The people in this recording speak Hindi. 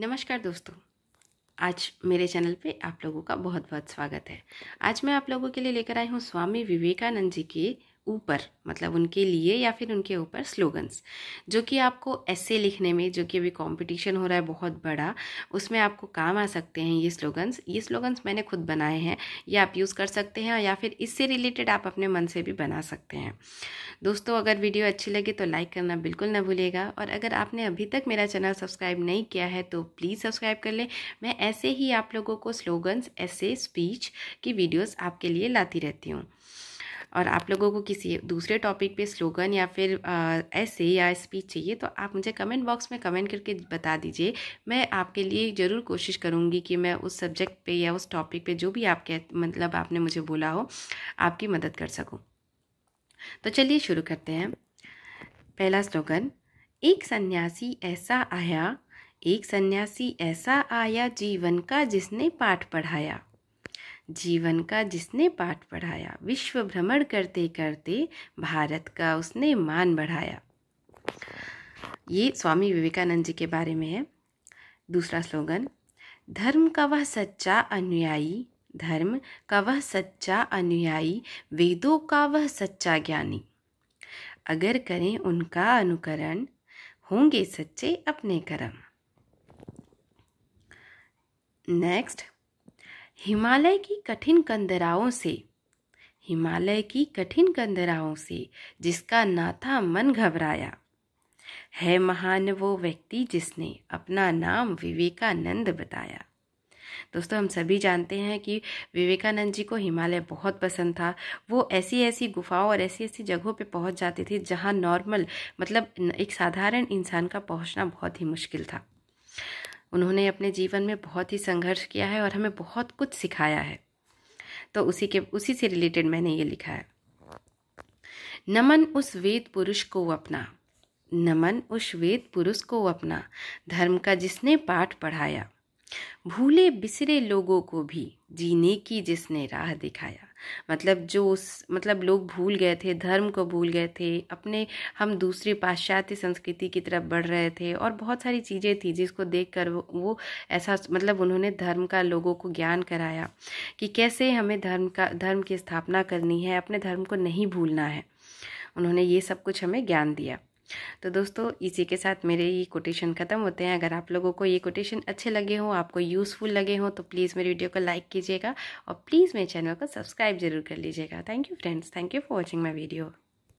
नमस्कार दोस्तों आज मेरे चैनल पे आप लोगों का बहुत बहुत स्वागत है आज मैं आप लोगों के लिए लेकर आई हूँ स्वामी विवेकानंद जी की ऊपर मतलब उनके लिए या फिर उनके ऊपर स्लोगन्स जो कि आपको ऐसे लिखने में जो कि अभी कंपटीशन हो रहा है बहुत बड़ा उसमें आपको काम आ सकते हैं ये स्लोगन्स ये स्लोगन्स मैंने खुद बनाए हैं ये आप यूज़ कर सकते हैं या फिर इससे रिलेटेड आप अपने मन से भी बना सकते हैं दोस्तों अगर वीडियो अच्छी लगे तो लाइक करना बिल्कुल ना भूलेगा और अगर आपने अभी तक मेरा चैनल सब्सक्राइब नहीं किया है तो प्लीज़ सब्सक्राइब कर लें मैं ऐसे ही आप लोगों को स्लोगन्स ऐसे स्पीच की वीडियोज़ आपके लिए लाती रहती हूँ और आप लोगों को किसी दूसरे टॉपिक पे स्लोगन या फिर ऐसे या स्पीच चाहिए तो आप मुझे कमेंट बॉक्स में कमेंट करके बता दीजिए मैं आपके लिए ज़रूर कोशिश करूँगी कि मैं उस सब्जेक्ट पे या उस टॉपिक पे जो भी आपके मतलब आपने मुझे बोला हो आपकी मदद कर सकूँ तो चलिए शुरू करते हैं पहला स्लोगन एक सन्यासी ऐसा आया एक सन्यासी ऐसा आया जीवन का जिसने पाठ पढ़ाया जीवन का जिसने पाठ पढ़ाया विश्व भ्रमण करते करते भारत का उसने मान बढ़ाया ये स्वामी विवेकानंद जी के बारे में है दूसरा स्लोगन धर्म का वह सच्चा अनुयायी धर्म का वह सच्चा अनुयायी वेदों का वह सच्चा ज्ञानी अगर करें उनका अनुकरण होंगे सच्चे अपने कर्म नेक्स्ट हिमालय की कठिन कंदराओं से हिमालय की कठिन कंदराओं से जिसका नाथा मन घबराया है महान वो व्यक्ति जिसने अपना नाम विवेकानंद बताया दोस्तों हम सभी जानते हैं कि विवेकानंद जी को हिमालय बहुत पसंद था वो ऐसी ऐसी गुफाओं और ऐसी ऐसी जगहों पे पहुंच जाते थे जहाँ नॉर्मल मतलब एक साधारण इंसान का पहुंचना बहुत ही मुश्किल था उन्होंने अपने जीवन में बहुत ही संघर्ष किया है और हमें बहुत कुछ सिखाया है तो उसी के उसी से रिलेटेड मैंने ये लिखा है नमन उस वेद पुरुष को अपना नमन उस वेद पुरुष को अपना धर्म का जिसने पाठ पढ़ाया भूले बिसरे लोगों को भी जीने की जिसने राह दिखाया मतलब जो उस मतलब लोग भूल गए थे धर्म को भूल गए थे अपने हम दूसरे पाश्चात्य संस्कृति की तरफ बढ़ रहे थे और बहुत सारी चीज़ें थी जिसको देख कर वो, वो ऐसा मतलब उन्होंने धर्म का लोगों को ज्ञान कराया कि कैसे हमें धर्म का धर्म की स्थापना करनी है अपने धर्म को नहीं भूलना है उन्होंने ये सब कुछ हमें ज्ञान दिया तो दोस्तों इसी के साथ मेरे ये कोटेशन ख़त्म होते हैं अगर आप लोगों को ये कोटेशन अच्छे लगे हों आपको यूज़फुल लगे हों तो प्लीज़ मेरे वीडियो को लाइक कीजिएगा और प्लीज़ मेरे चैनल को सब्सक्राइब जरूर कर लीजिएगा thank you friends thank you for watching my video